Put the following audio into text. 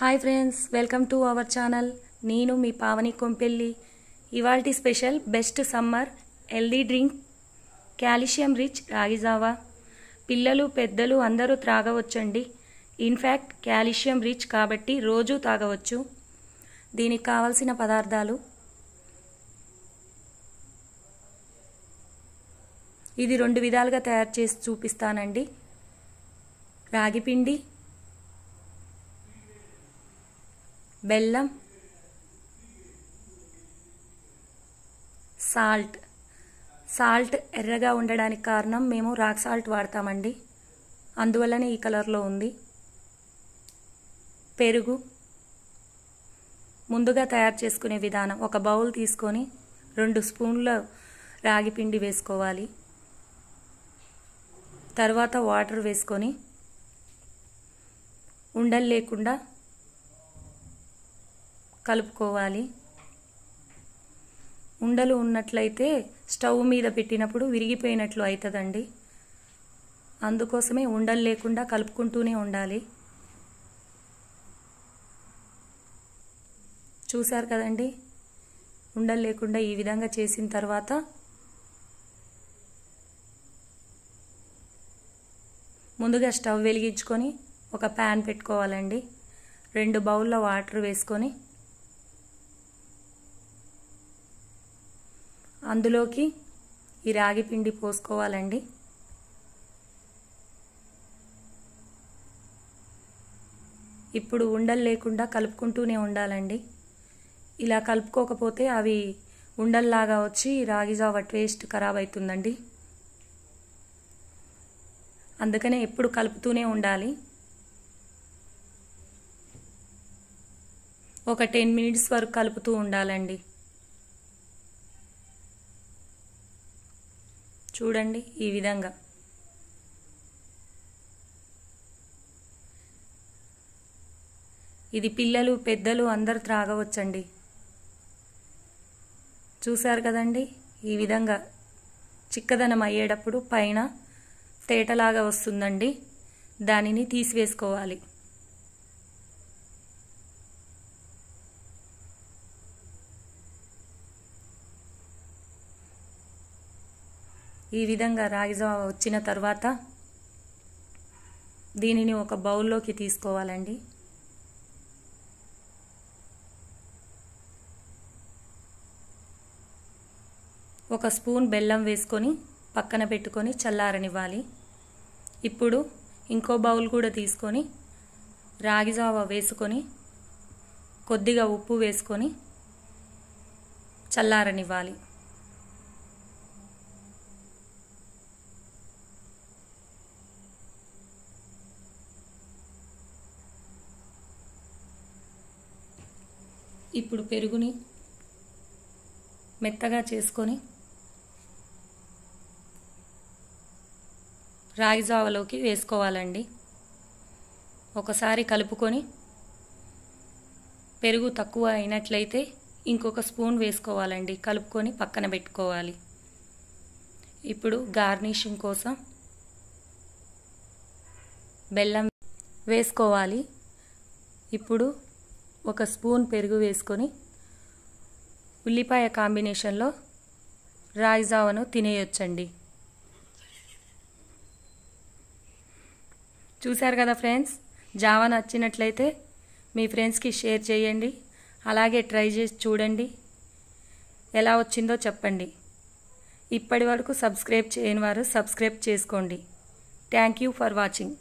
hi friends welcome to our channel నేను మీ పావని కొంపెల్లి ఇవాల్టి special best summer healthy drink calcium rich రాగిజావా పిల్లలు పెద్దలు అందరూ త్రాగవచ్చండి ఇన్ఫ్యాక్ట్ క్యాల్షియం రిచ్ కాబట్టి రోజు తాగవచ్చు దీనికి కావలసిన పదార్థాలు ఇది రెండు విధాలుగా తయారు చేసి చూపిస్తానండి రాగిపిండి బెల్లం సాల్ట్ సాల్ట్ ఎర్రగా ఉండడానికి కారణం మేము రాక్ సాల్ట్ వాడతామండి అందువల్లనే ఈ కలర్లో ఉంది పెరుగు ముందుగా తయారు చేసుకునే విధానం ఒక బౌల్ తీసుకొని రెండు స్పూన్ల రాగి పిండి వేసుకోవాలి తర్వాత వాటర్ వేసుకొని ఉండలు లేకుండా కలుపుకోవాలి ఉండలు ఉన్నట్లయితే స్టవ్ మీద పెట్టినప్పుడు విరిగిపోయినట్లు అవుతుందండి అందుకోసమే ఉండలు లేకుండా కలుపుకుంటూనే ఉండాలి చూశారు కదండి ఉండలు లేకుండా ఈ విధంగా చేసిన తర్వాత ముందుగా స్టవ్ వెలిగించుకొని ఒక ప్యాన్ పెట్టుకోవాలండి రెండు బౌల్లో వాటర్ వేసుకొని అందులోకి ఈ రాగి పిండి పోసుకోవాలండి ఇప్పుడు ఉండలు లేకుండా కలుపుకుంటూనే ఉండాలండి ఇలా కలుపుకోకపోతే అవి ఉండల్లాగా వచ్చి రాగి జావ టేస్ట్ ఖరాబ్ అవుతుందండి అందుకనే ఎప్పుడు కలుపుతూనే ఉండాలి ఒక టెన్ మినిట్స్ వరకు కలుపుతూ ఉండాలండి చూడండి ఈ విధంగా ఇది పిల్లలు పెద్దలు అందరు త్రాగవచ్చండి చూశారు కదండి ఈ విధంగా చిక్కదనం అయ్యేటప్పుడు పైన తేటలాగా వస్తుందండి దానిని తీసివేసుకోవాలి ఈ విధంగా రాగిజావ వచ్చిన తర్వాత దీనిని ఒక బౌల్లోకి తీసుకోవాలండి ఒక స్పూన్ బెల్లం వేసుకొని పక్కన పెట్టుకొని చల్లారనివ్వాలి ఇప్పుడు ఇంకో బౌల్ కూడా తీసుకొని రాగిజావ వేసుకొని కొద్దిగా ఉప్పు వేసుకొని చల్లారనివ్వాలి ఇప్పుడు పెరుగుని మెత్తగా చేసుకొని రాగి జావలోకి వేసుకోవాలండి ఒకసారి కలుపుకొని పెరుగు తక్కువ అయినట్లయితే ఇంకొక స్పూన్ వేసుకోవాలండి కలుపుకొని పక్కన పెట్టుకోవాలి ఇప్పుడు గార్నిషింగ్ కోసం బెల్లం వేసుకోవాలి ఇప్పుడు ఒక స్పూన్ పెరుగు వేసుకొని ఉల్లిపాయ కాంబినేషన్లో రాయిజావను తినేయొచ్చండి చూశారు కదా ఫ్రెండ్స్ జావా నచ్చినట్లయితే మీ ఫ్రెండ్స్కి షేర్ చేయండి అలాగే ట్రై చేసి చూడండి ఎలా వచ్చిందో చెప్పండి ఇప్పటి వరకు సబ్స్క్రైబ్ చేయని వారు సబ్స్క్రైబ్ చేసుకోండి థ్యాంక్ యూ ఫర్ వాచింగ్